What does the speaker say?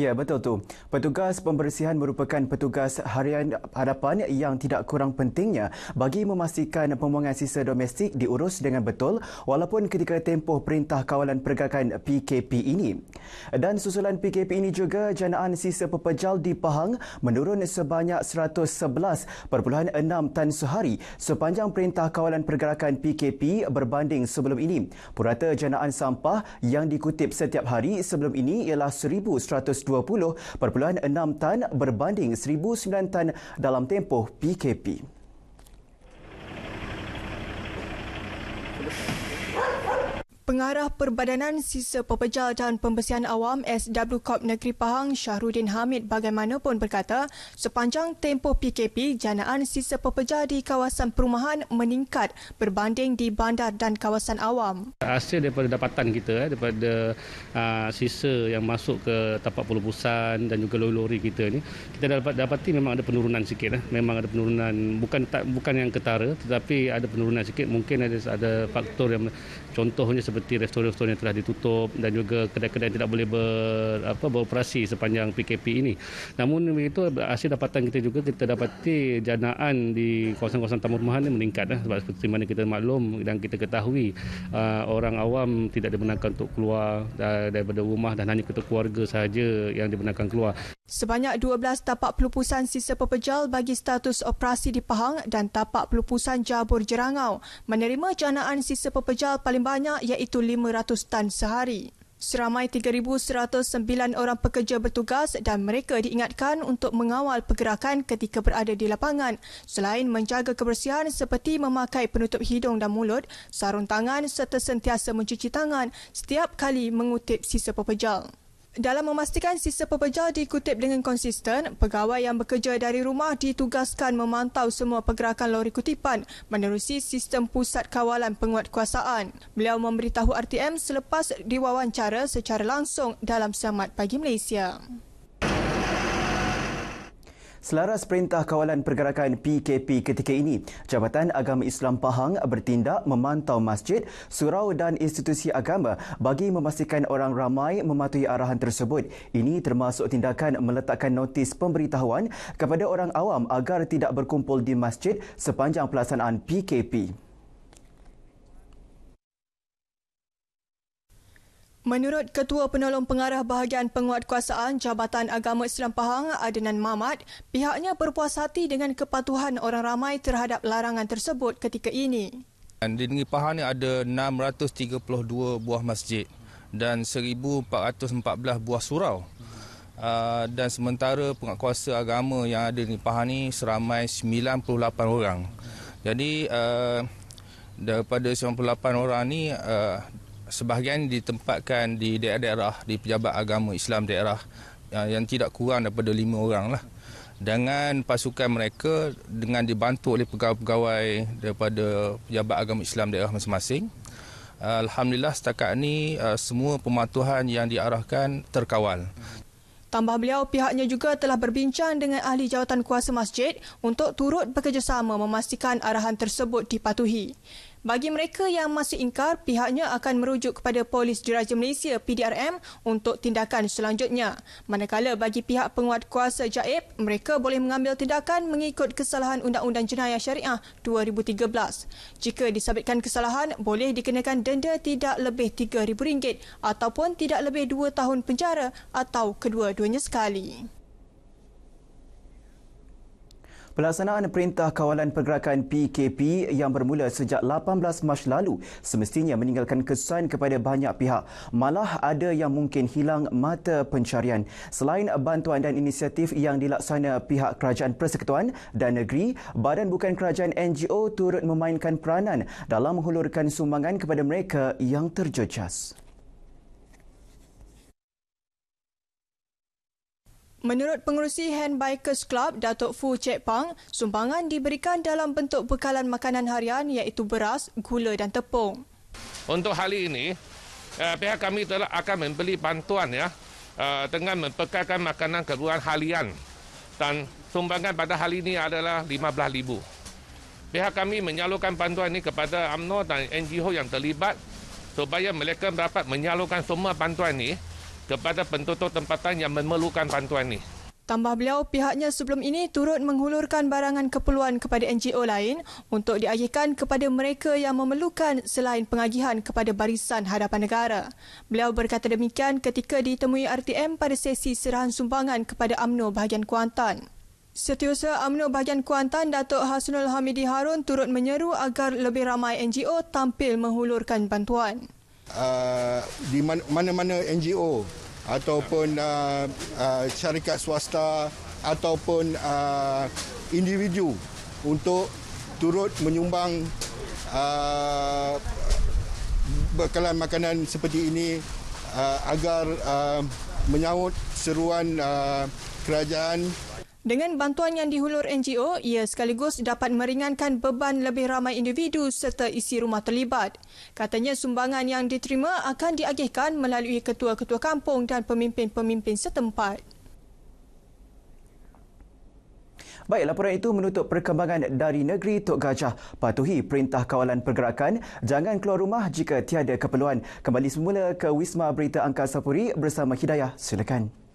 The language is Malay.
Ya, betul tu. Petugas pembersihan merupakan petugas harian hadapan yang tidak kurang pentingnya bagi memastikan pembuangan sisa domestik diurus dengan betul walaupun ketika tempoh perintah kawalan pergerakan PKP ini. Dan susulan PKP ini juga janaan sisa pepejal di Pahang menurun sebanyak 111.6 tan sehari sepanjang perintah kawalan pergerakan PKP berbanding sebelum ini. Purata janaan sampah yang dikutip setiap hari sebelum ini ialah 1,120 20.6 tan berbanding 1009 tan dalam tempoh PKP. Thank you. Pengarah Perbadanan Sisa Pepejal dan Pembersihan Awam SW Kop Negeri Pahang Syahrudin Hamid bagaimanapun berkata, sepanjang tempoh PKP, janaan sisa pepejal di kawasan perumahan meningkat berbanding di bandar dan kawasan awam. Hasil daripada dapatan kita, eh, daripada ah, sisa yang masuk ke tapak pelupusan dan juga lori-lori kita ini, kita dapat dapati memang ada penurunan sikit. Eh. Memang ada penurunan, bukan bukan yang ketara, tetapi ada penurunan sikit. Mungkin ada, ada faktor yang contohnya seperti seperti restoran-restoran yang telah ditutup dan juga kedai-kedai yang tidak boleh ber, apa, beroperasi sepanjang PKP ini. Namun itu hasil dapatan kita juga kita dapati janaan di kawasan-kawasan tamu rumahan ini meningkat eh, sebab seperti mana kita maklum dan kita ketahui uh, orang awam tidak dibenarkan untuk keluar daripada rumah dan hanya ketua keluarga sahaja yang dibenarkan keluar. Sebanyak 12 tapak pelupusan sisa pepejal bagi status operasi di Pahang dan tapak pelupusan Jabur Jerangau menerima janaan sisa pepejal paling banyak iaitu iaitu 500 tan sehari. Seramai 3,109 orang pekerja bertugas dan mereka diingatkan untuk mengawal pergerakan ketika berada di lapangan selain menjaga kebersihan seperti memakai penutup hidung dan mulut, sarung tangan serta sentiasa mencuci tangan setiap kali mengutip sisa pepejal. Dalam memastikan sisa pepejal dikutip dengan konsisten, pegawai yang bekerja dari rumah ditugaskan memantau semua pergerakan lori kutipan menerusi sistem pusat kawalan penguatkuasaan. Beliau memberitahu RTM selepas diwawancara secara langsung dalam Selamat Pagi Malaysia. Selaras Perintah Kawalan Pergerakan PKP ketika ini, Jabatan Agama Islam Pahang bertindak memantau masjid, surau dan institusi agama bagi memastikan orang ramai mematuhi arahan tersebut. Ini termasuk tindakan meletakkan notis pemberitahuan kepada orang awam agar tidak berkumpul di masjid sepanjang pelaksanaan PKP. Menurut Ketua Penolong Pengarah Bahagian Penguatkuasaan Jabatan Agama Islam Pahang, Adnan Mamat, pihaknya berpuas hati dengan kepatuhan orang ramai terhadap larangan tersebut ketika ini. Di negeri Pahang ini ada 632 buah masjid dan 1,414 buah surau. Ah, dan sementara penguatkuasa agama yang ada di negeri Pahang ini seramai 98 orang. Jadi ah, daripada 98 orang ini ah, sebahagian ditempatkan di daerah-daerah di pejabat agama Islam daerah ya, yang tidak kurang daripada lima orang lah dengan pasukan mereka dengan dibantu oleh pegawai-pegawai daripada pejabat agama Islam daerah masing-masing Alhamdulillah setakat ini uh, semua pematuhan yang diarahkan terkawal Tambah beliau, pihaknya juga telah berbincang dengan ahli jawatan kuasa masjid untuk turut bekerjasama memastikan arahan tersebut dipatuhi. Bagi mereka yang masih ingkar, pihaknya akan merujuk kepada Polis Diraja Malaysia PDRM untuk tindakan selanjutnya. Manakala bagi pihak penguat kuasa Jaib, mereka boleh mengambil tindakan mengikut kesalahan Undang-Undang Jenayah Syariah 2013. Jika disabitkan kesalahan, boleh dikenakan denda tidak lebih RM3,000 ataupun tidak lebih 2 tahun penjara atau kedua-duanya sekali. Pelaksanaan Perintah Kawalan Pergerakan PKP yang bermula sejak 18 Mac lalu semestinya meninggalkan kesan kepada banyak pihak. Malah ada yang mungkin hilang mata pencarian. Selain bantuan dan inisiatif yang dilaksana pihak Kerajaan Persekutuan dan Negeri, Badan Bukan Kerajaan NGO turut memainkan peranan dalam menghulurkan sumbangan kepada mereka yang terjejas. Menurut pengurusi Hand Bikers Club, Datuk Fu Cek Pang, sumbangan diberikan dalam bentuk bekalan makanan harian iaitu beras, gula dan tepung. Untuk hari ini, eh, pihak kami telah akan membeli bantuan ya eh, dengan membekalkan makanan keperluan harian dan sumbangan pada hari ini adalah RM15,000. Pihak kami menyalurkan bantuan ini kepada UMNO dan NGO yang terlibat supaya mereka dapat menyalurkan semua bantuan ini kepada pentutur tempatan yang memerlukan bantuan ini. Tambah beliau, pihaknya sebelum ini turut menghulurkan barangan keperluan kepada NGO lain untuk diagihkan kepada mereka yang memerlukan selain pengagihan kepada barisan hadapan negara. Beliau berkata demikian ketika ditemui RTM pada sesi serahan sumbangan kepada AMNO bahagian Kuantan. Setiausaha AMNO bahagian Kuantan, Datuk Hasnul Hamidi Harun turut menyeru agar lebih ramai NGO tampil menghulurkan bantuan. Uh, di mana-mana NGO ataupun uh, uh, syarikat swasta ataupun uh, individu untuk turut menyumbang uh, bekalan makanan seperti ini uh, agar uh, menyahut seruan uh, kerajaan dengan bantuan yang dihulur NGO, ia sekaligus dapat meringankan beban lebih ramai individu serta isi rumah terlibat. Katanya sumbangan yang diterima akan diagihkan melalui ketua-ketua kampung dan pemimpin-pemimpin setempat. Baik, laporan itu menutup perkembangan dari negeri Tok Gajah. Patuhi perintah kawalan pergerakan. Jangan keluar rumah jika tiada keperluan. Kembali semula ke Wisma Berita Angkasa Puri bersama Hidayah. Silakan.